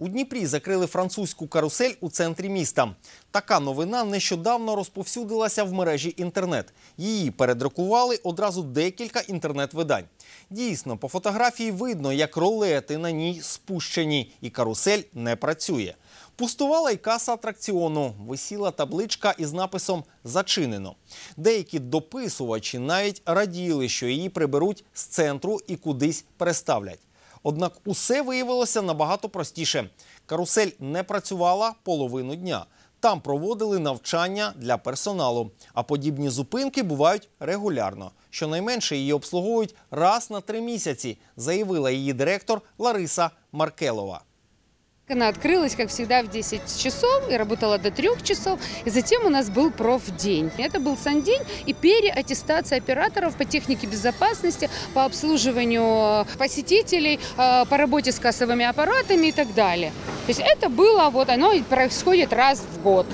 У Дніпрі закрили французьку карусель у центрі міста. Така новина нещодавно розповсюдилася в мережі інтернет. Її передрукували одразу декілька інтернет-видань. Дійсно, по фотографії видно, як ролети на ній спущені, і карусель не працює. Пустувала й каса атракціону, висіла табличка із написом Зачинено. Деякі дописувачі навіть раділи, що її приберуть з центру і кудись переставлять. Однак усе виявилося набагато простіше. Карусель не працювала половину дня. Там проводили навчання для персоналу. А подібні зупинки бувають регулярно. Щонайменше її обслуговують раз на три місяці, заявила її директор Лариса Маркелова. Она открылась, как всегда, в 10 часов и работала до 3 часов. И затем у нас был профдень. Это был сандень и переаттестация операторов по технике безопасности, по обслуживанию э, посетителей, э, по работе с кассовыми аппаратами и так далее. То есть это было, вот оно происходит раз в год.